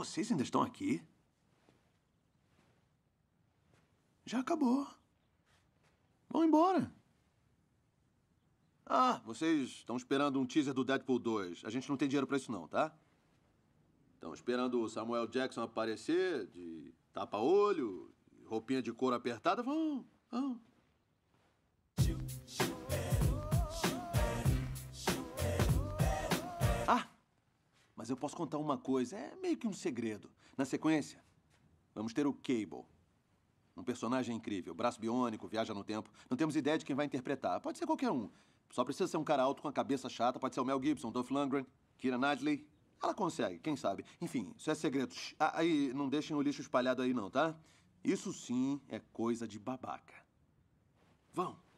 Vocês ainda estão aqui? Já acabou. Vão embora. Ah, vocês estão esperando um teaser do Deadpool 2. A gente não tem dinheiro pra isso não, tá? Estão esperando o Samuel Jackson aparecer de tapa-olho, roupinha de couro apertada. Vão, vão. Mas eu posso contar uma coisa, é meio que um segredo. Na sequência, vamos ter o Cable. Um personagem incrível, braço biônico, viaja no tempo. Não temos ideia de quem vai interpretar. Pode ser qualquer um. Só precisa ser um cara alto com a cabeça chata. Pode ser o Mel Gibson, Dolph Lundgren, Kira Knightley. Ela consegue, quem sabe. Enfim, isso é segredo. Ah, aí, não deixem o lixo espalhado aí não, tá? Isso sim é coisa de babaca. Vão.